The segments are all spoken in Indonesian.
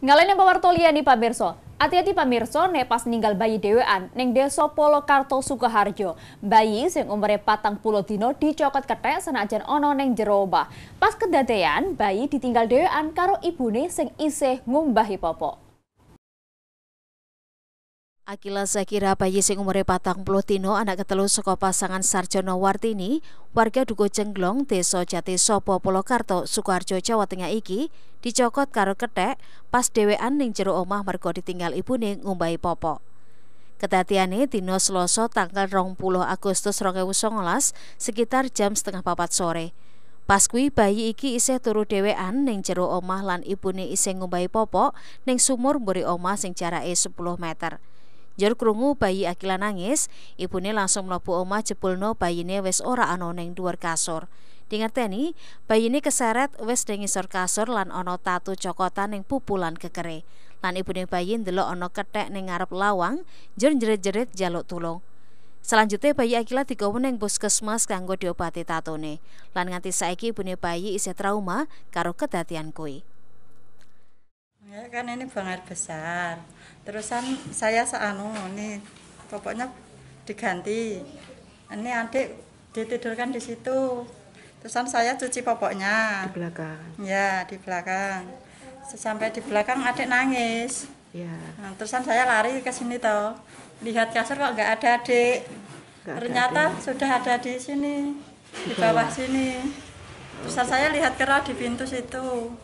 Ya Mirso. Hati-hati Pak Mirso, pamirsa pas ninggal bayi dewean, neng deso Desa Polokarto Sukoharjo. Bayi sing umurnya patang pulau dino dicokot ketek senajan ono neng jeroba. Pas kedatean, bayi ditinggal dewean karo ibune sing isih ngumbahi popok. Akila Zakira bayi sing umure patang puluh tino anak ketelu saka pasangan Sarjono Wartini warga Dugo Deso Desa Jati Sopo Polokarto Sukoharjo Jawa Tengah iki dicokot karo kethek pas dewean ning jero omah mergo ditinggal ibune ngumbai popok. Kedatiane Tino Selasa tanggal 20 Agustus 2019 sekitar jam setengah papat sore. Pas kuwi bayi iki isih turu dewean ning jero omah lan ibune isih ngumbai popok ning sumur mburi omah sing jarake 10 meter. Jar krungu bayi Akila nangis, ibune langsung mlebu omah jebulno bayine wis ora ana ning dhuwur kasur. Dingerteni, bayine keseret wis ning ngisor kasur lan ana tatu cokotan ning pupulan kekere. Lan ibune bayi ndelok ana kethek ning ngarep lawang, jur jerit-jerit jaluk tulung. Selanjutnya bayi Akila digawa ning puskesmas kanggo diobati tatone. Lan nganti saiki ibune bayi isih trauma karo kedatian kuwi ya kan ini air besar terusan saya seanu ini pokoknya diganti ini adik ditidurkan di situ terusan saya cuci popoknya di belakang ya di belakang Sesampai di belakang adik nangis ya nah, terusan saya lari ke sini toh lihat kasur kok nggak ada adik gak ternyata ada adik. sudah ada di sini di, di bawah, bawah sini terusan saya lihat kerah di pintu situ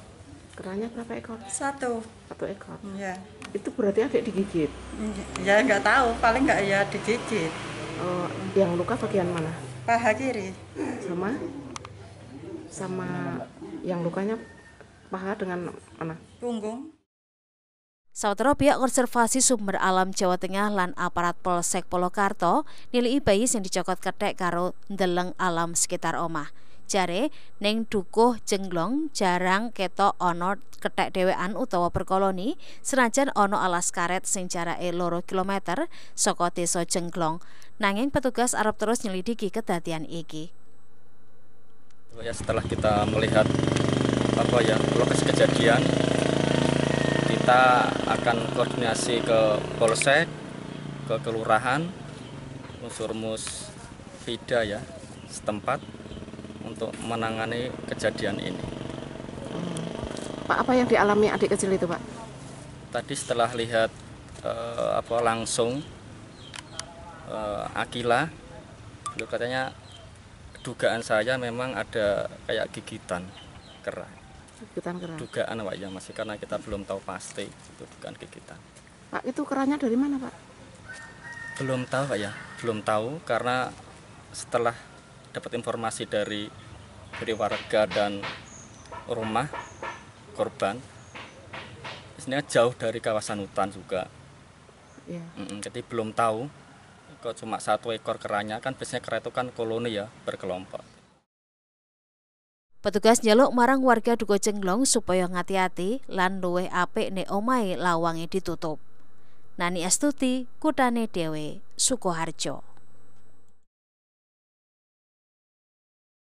keranya berapa ekor satu satu ekor ya itu berarti ada digigit iya, ya nggak tahu paling nggak ya digigit oh, yang luka bagian mana paha kiri sama sama yang lukanya paha dengan mana punggung Sautero pihak konservasi sumber alam Jawa Tengah lan aparat Polsek Polokarto nilai bayi yang dicokot ketek karo ndeleng alam sekitar omah jare neng dukuh jenglong jarang ketok ono ketek dewean utawa perkoloni senajan ono alas karet sing jarake loro kilometer saka desa jenglong nanging petugas arep terus nyelidiki kedadian iki oh ya setelah kita melihat apa ya lokasi kejadian kita akan koordinasi ke polsek ke kelurahan unsur mus Vida ya setempat untuk menangani kejadian ini. Hmm. Pak, apa yang dialami adik kecil itu, Pak? Tadi setelah lihat uh, apa langsung uh, Akila, itu katanya dugaan saya memang ada kayak gigitan kera. Gigitan kerah. Dugaan, Pak, ya masih karena kita belum tahu pasti itu dugaan gigitan. Pak, itu kerannya dari mana, Pak? Belum tahu, Pak ya. Belum tahu karena setelah dapat informasi dari dari warga dan rumah korban sebenarnya jauh dari kawasan hutan juga yeah. Mm -mm, jadi belum tahu kok cuma satu ekor keranya kan biasanya kera itu kan koloni ya berkelompok Petugas nyeluk marang warga Duko Jenglong supaya ngati-hati lan luwe apik nek omahe lawange ditutup. Nani Astuti, Kutane Dewe, Sukoharjo.